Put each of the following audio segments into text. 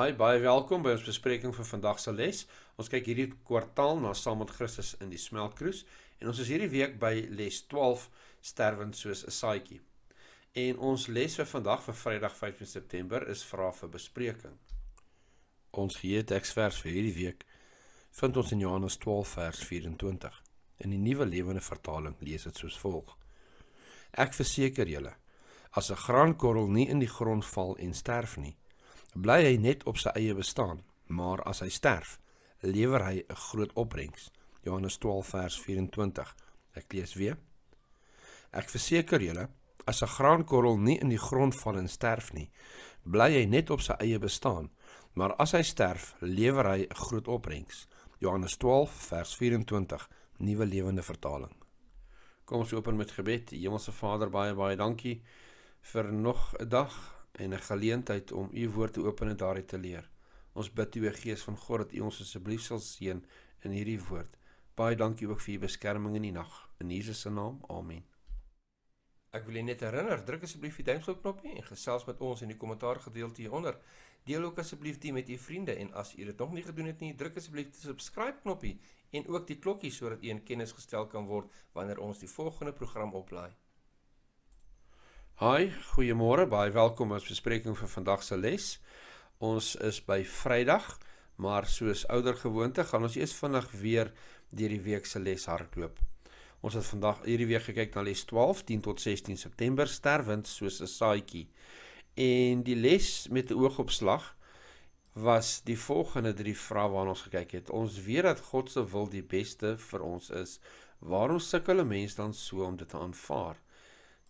Hi, baie welkom by ons bespreking van vandag se les. Ons kyk hierdie kwartaal na Saam met Christus in die Smeltkroes en ons is hierdie week by les 12 Sterwend soos 'n saadjie. En ons les vir vandag vir Vrydag 15 September is vrae vir bespreking. Ons geheetekstvers vir hierdie week vind ons in Johannes 12 vers 24. In die Nuwe Lewende Vertaling lees dit soos volg: Ek verseker julle, as 'n graankorrel nie in die grond val en sterf nie, bly hy net op sy eie bestaan, maar as hy sterf, lewer hy 'n groot opbrengs. Johannes 12 vers 24. Ek lees weer. Ek verseker julle, as 'n graankorrel nie in die grond val en sterf nie, bly hy net op sy eie bestaan, maar as hy sterf, lewer hy 'n groot opbrengs. Johannes 12 vers 24, Nuwe Lewende Vertaling. Kom ons open met gebed. Hemelse Vader, baie baie dankie vir nog 'n dag en 'n geleentheid om u woord te open en daaruit te leer. Ons bid u, Gees van God, dat u ons asseblief sal seën in hierdie woord. Baie dankie ook vir u beskerming in die nag. In Jesus se naam. Amen. Ek wil net herinner, druk asseblief die duimpie knoppie en gesels met ons in die kommentaar gedeelte hieronder. Deel ook asseblief dit met u vriende en as u dit nog nie gedoen het nie, druk asseblief die subscribe knoppie en ook die klokkie sodat u in kennis gestel kan word wanneer ons die volgende program oplaai. Hi, goeiemôre. Baie welkom ons bespreking vir vandag se les. Ons is by Vrydag, maar soos ouer gewoonte gaan ons eers vinnig weer deur die week se les hardloop. Ons het vandag hierdie week gekyk na les 12, 10 tot 16 September sterwend soos 'n saadjie. En die les met 'n oog op slag was die volgende drie vrae waarna ons gekyk het. Ons weet dat God se wil die beste vir ons is. Waarom sukkel 'n mens dan so om dit te aanvaar?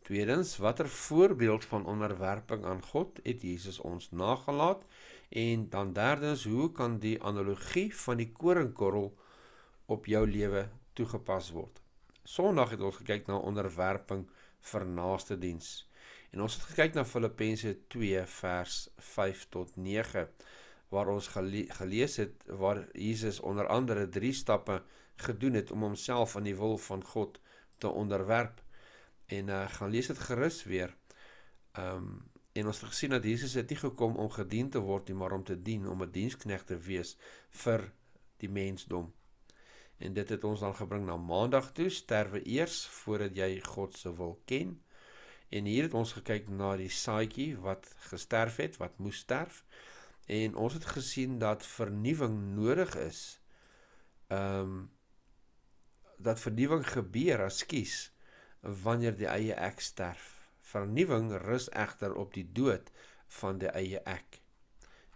Tweedens, watter voorbeeld van onderwerping aan God het Jesus ons nagelaat? En dan derdens, hoe kan die analogie van die koringkorrel op jou lewe toegepas word? Sondag het ons gekyk na onderwerping vir naaste diens. En ons het gekyk na Filippense 2 vers 5 tot 9 waar ons gele gelees het waar Jesus onder andere drie stappe gedoen het om homself aan die wil van God te onderwerp. En uh, gaan lees dit gerus weer. Ehm um, en ons het gesien dat Jesus het nie gekom om gedien te word nie, maar om te dien, om 'n dienskneg te wees vir die mensdom. En dit het ons dan gebring na Maandag toe, sterwe eers voordat jy God se wil ken. En hier het ons gekyk na die saadjie wat gesterf het, wat moes sterf. En ons het gesien dat vernuwing nodig is. Ehm um, dat vernuwing gebeur, ekskuus, wanneer die eie ek sterf. Vernuwing rus egter op die dood van die eie ek.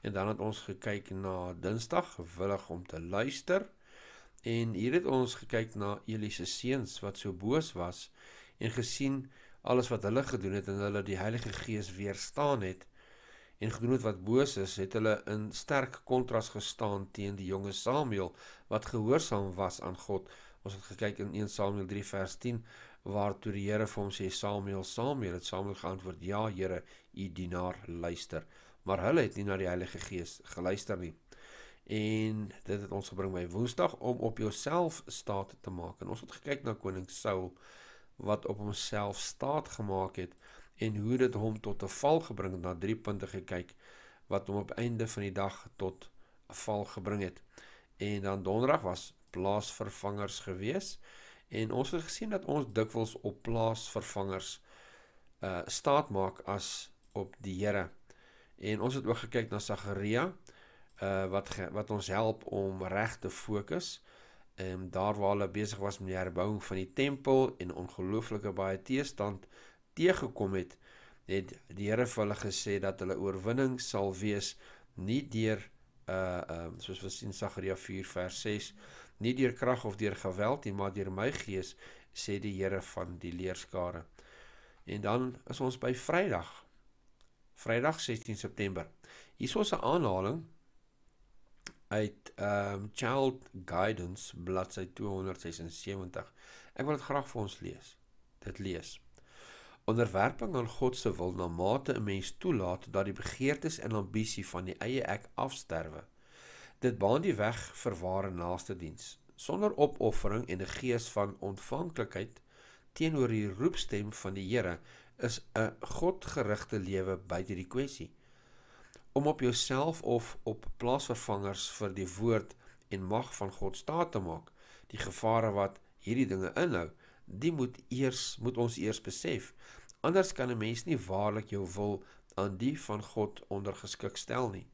En dan het ons gekyk na Dinsdag gewillig om te luister en hier het ons gekyk na Elise se seuns wat so boos was en gesien alles wat hulle gedoen het en hulle die Heilige Gees weerstaan het en gedoen het wat boos is, het hulle in sterk kontras gestaan teen die jonge Samuel wat gehoorsaam was aan God. Ons het gekyk in 1 Samuel 3 vers 10 waartoe die Here vir hom sê Samuel, Samuel, het Samuel geantwoord: "Ja, Here, u dienaar luister." Maar hulle het nie na die Heilige Gees geluister nie. En dit het ons gebring by Woensdag om op jouself staat te maak. En ons het gekyk na koning Saul wat op homself staat gemaak het en hoe dit hom tot 'n val gebring het. Na drie punte gekyk wat hom op einde van die dag tot 'n val gebring het. En dan Donderdag was plaasvervangers geweest En ons het gesien dat ons dikwels op plaasvervangers uh staat maak as op die Here. En ons het ook gekyk na Sagaria uh wat ge, wat ons help om reg te fokus. Ehm daar waar hulle besig was met die herbouing van die tempel en ongelooflike baie teestand teëgekom het, het die Here vir hulle gesê dat hulle oorwinning sal wees nie deur uh ehm uh, soos wat sien Sagaria 4 vers 6 nie deur krag of deur geweld nie, maar deur my gees, sê die Here van die leerskare. En dan is ons by Vrydag. Vrydag 16 September. Hier is 'n aanhaling uit ehm um, Child Guidance bladsy 276. Ek wil dit graag vir ons lees. Dit lees. Onderwerping aan God se wil na mate 'n mens toelaat dat die begeertes en ambisie van die eie ek afsterwe Dit baan die weg vir ware naaste diens sonder opoffering en 'n gees van ontvanklikheid teenoor die roepstem van die Here is 'n godgerigte lewe buite die kwessie om op jouself of op plaasvervangers vir die woord en mag van God staat te maak die gevare wat hierdie dinge inhou die moet eers moet ons eers besef anders kan 'n mens nie waarlik jou wil aan die van God ondergeskik stel nie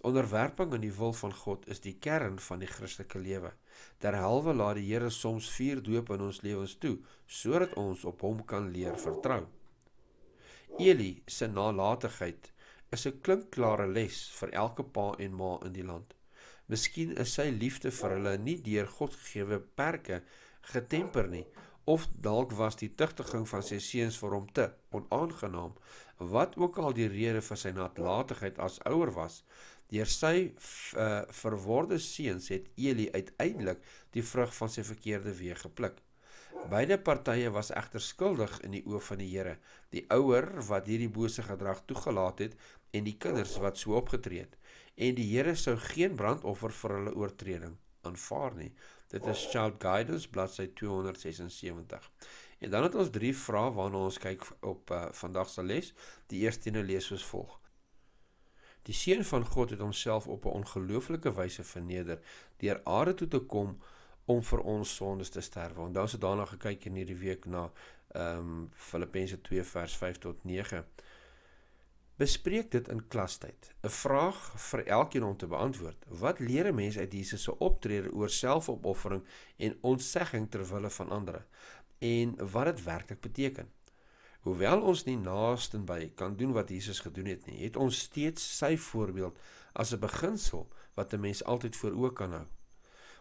Onderwerping aan die wil van God is die kern van die Christelike lewe. Terhalwe laat die Here soms vier doop in ons lewens toe sodat ons op hom kan leer vertrou. Eli se nalatigheid is 'n klinkklare les vir elke pa en ma in die land. Miskien is sy liefde vir hulle nie deur God gegee perke getemper nie, of dalk was die tugtiging van sy seuns vir hom te onaangenaam. Wat ook al die rede vir sy natlatigheid as ouer was, deur sy uh, verworde seuns het Eli uiteindelik die vrug van sy verkeerde weë gepluk. Beide partye was egter skuldig in die oë van die Here, die ouer wat hierdie bose gedrag toegelaat het en die kinders wat so opgetree het. En die Here sou geen brandoffer vir hulle oortreding aanvaar nie. Dit is Child Guidance bladsy 276. En dan het ons drie vrae waarna ons kyk op uh, vandag se les. Die eerste een lees soos volg: Die seun van God het homself op 'n ongelooflike wyse verneder deur aarde toe te kom om vir ons sondes te sterwe. Onthou as jy daarna gekyk in hierdie week na ehm um, Filippense 2 vers 5 tot 9. Bespreek dit in klastyd. 'n Vraag vir elkeen om te beantwoord. Wat leer 'n mens uit Jesus se optrede oor selfopoffering en ontsegging ter wille van ander? En wat dit werklik beteken? Hoewel ons nie naaste by kan doen wat Jesus gedoen het nie, het ons steeds sy voorbeeld as 'n beginsel wat 'n mens altyd voor oë kan hou.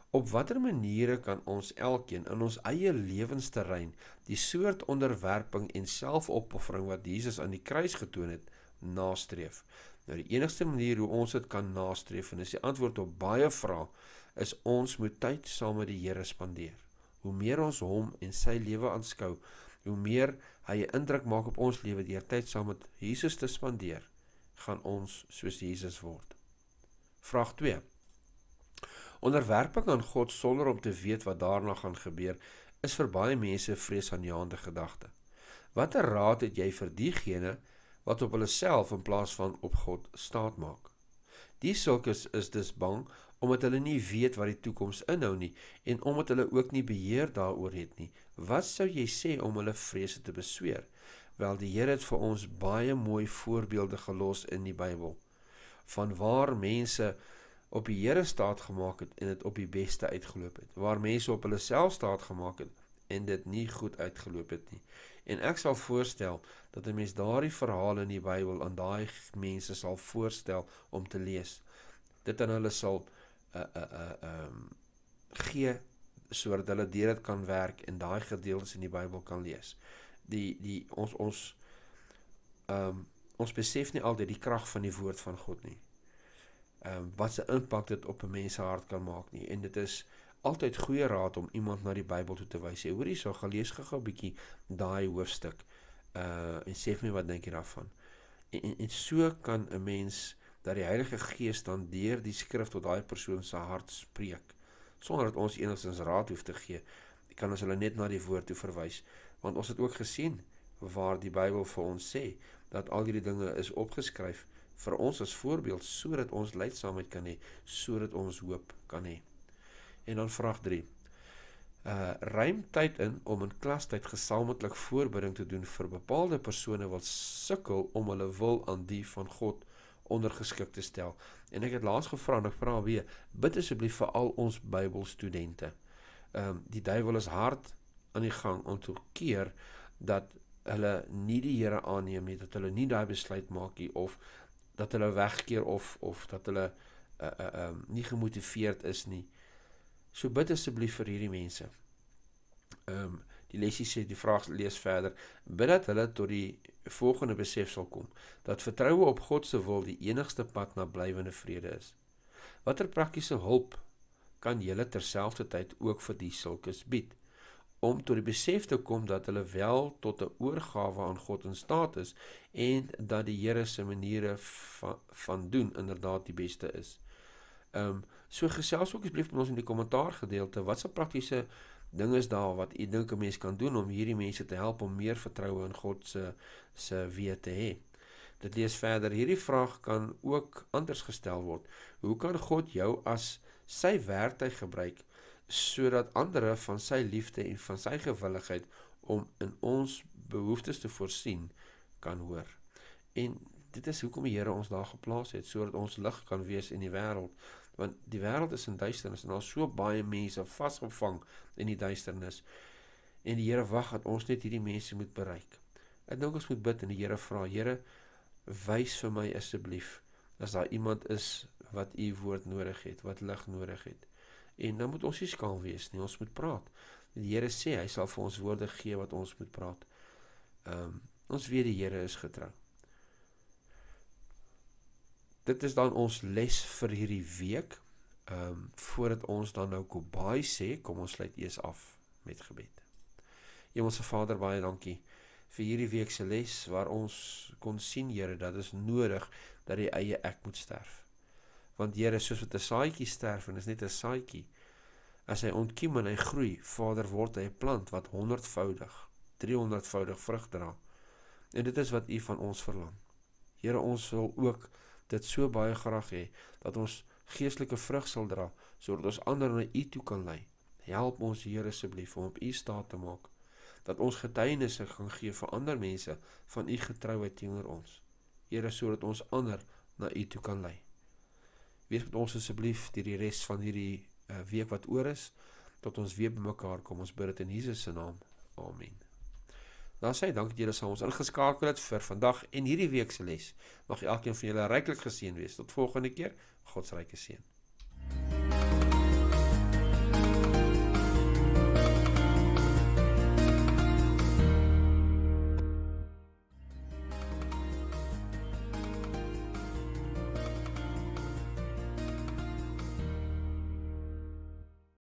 Op watter maniere kan ons elkeen in ons eie lewensterrein die soort onderwerping en selfopoffering wat Jesus aan die kruis getoon het, nastreef. Nou die enigste manier hoe ons dit kan nastreef en is die antwoord op baie vrae is ons moet tyd saam met die Here spandeer. Hoe meer ons hom en sy lewe aanskou, hoe meer hy 'n indruk maak op ons lewe deur tyd saam met Jesus te spandeer, gaan ons soos Jesus word. Vraag 2. Onderwerping aan God sonder om te weet wat daarna gaan gebeur, is vir baie mense vreesaanjaende gedagte. Watter raad het jy vir diegene wat op hulle self in plaas van op God staat maak. Die sulkes is dus bang omdat hulle nie weet wat die toekoms inhou nie en omdat hulle ook nie beheer daaroor het nie. Wat sou jy sê om hulle vrese te besweer? Wel die Here het vir ons baie mooi voorbeelde gelos in die Bybel van waar mense op die Here staat gemaak het en dit op die beste uitgeloop het. Waar mense op hulle self staat gemaak het en dit nie goed uitgeloop het nie. En ek sal voorstel dat 'n mens daardie verhale in die Bybel aan daai mense sal voorstel om te lees. Dit aan hulle sal 'n 'n 'n um gee sodat hulle deur dit kan werk en daai gedeeltes in die Bybel kan lees. Die die ons ons um ons besef nie altyd die krag van die woord van God nie. Ehm um, wat se impak dit op 'n mens se hart kan maak nie en dit is altyd goeie raad om iemand na die Bybel toe te wys. Hoor hier, so gaan lees gou-gou 'n bietjie daai hoofstuk. Uh en sê vir my wat dink jy daarvan? En, en en so kan 'n mens dat die Heilige Gees dan deur die skrif tot daai persoon se hart spreek sonder dat ons enigstens raad hoef te gee. Ek kan ons hulle net na die woord toe verwys want ons het ook gesien waar die Bybel vir ons sê dat al hierdie dinge is opgeskryf vir ons as voorbeeld sodat ons leidsaamheid kan hê sodat ons hoop kan hê En dan vraag 3. Uh ruim tyd in om in klastyd gesamentlik voorbereiding te doen vir bepaalde persone wat sukkel om hulle wil aan die van God ondergeskik te stel. En ek het laas gevra en ek vra weer, bid asseblief vir al ons Bybelstudente. Ehm um, die duiwel is hard aan die gang om te keer dat hulle nie die Here aanneem nie, dat hulle nie daai besluit maak nie of dat hulle wegkeer of of dat hulle uh uh ehm uh, nie gemotiveerd is nie. Uh So bid asseblief vir hierdie mense. Ehm um, die lesie sê die vraag lees verder. Bid dat hulle tot die volgende besef sal kom dat vertroue op God se wil die enigste pad na blywende vrede is. Watter praktiese hulp kan julle terselfdertyd ook vir die sulkes bied om tot die besef te kom dat hulle wel tot 'n oorgawe aan God in staat is en dat die Here se maniere van, van doen inderdaad die beste is. Ehm um, so gesels ook asseblief met ons in die kommentaar gedeelte. Wat se praktiese ding is daar wat u dink 'n mens kan doen om hierdie mense te help om meer vertroue in God se se wete te hê? Dit lees verder. Hierdie vraag kan ook anders gestel word. Hoe kan God jou as sy werktuig gebruik sodat ander van sy liefde en van sy gewilligheid om in ons behoeftes te voorsien kan hoor? En dit is hoekom die Here ons daar geplaas het sodat ons lig kan wees in die wêreld want die wêreld is in duisternis en daar's so baie mense vasgevang in die duisternis. En die Here wag dat ons net hierdie mense moet bereik. Ek dink ons moet bid en die Here vra, Here, wys vir my asseblief as daar iemand is wat u woord nodig het, wat lig nodig het. En dan moet ons nie skaam wees nie, ons moet praat. En die Here sê hy sal vir ons woorde gee wat ons moet praat. Ehm um, ons weet die Here is getrou dit is dan ons les vir hierdie week. Ehm um, voordat ons dan nou kobai sê, kom ons sluit eers af met gebed. Hemelse Vader, baie dankie vir hierdie week se les waar ons kon sien Here dat dit is nodig dat die eie ek moet sterf. Want Here, soos wat 'n saadjie sterf en is net 'n saadjie, as hy ontkiem en hy groei, Vader word hy 'n plant wat 100voudig, 300voudig vrug dra. En dit is wat U van ons verlang. Here, ons wil ook dit so baie graag hê dat ons geestelike vrug sal dra sodat ons ander na U toe kan lei. Help ons Here asseblief om op U staat te maak dat ons getuienisse gaan gee vir ander mense van U getrouheid teenoor ons. Here sodat ons ander na U toe kan lei. Wees met ons asseblief deur die res van hierdie eh, week wat oor is tot ons weer bymekaar kom. Ons bid dit in Jesus se naam. Amen. Dan sê dankie dat julle saam ons ingeskakel het vir vandag en hierdie week se les. Mag elkeen van julle ryklik geseën wees. Tot volgende keer. God se ryke seën.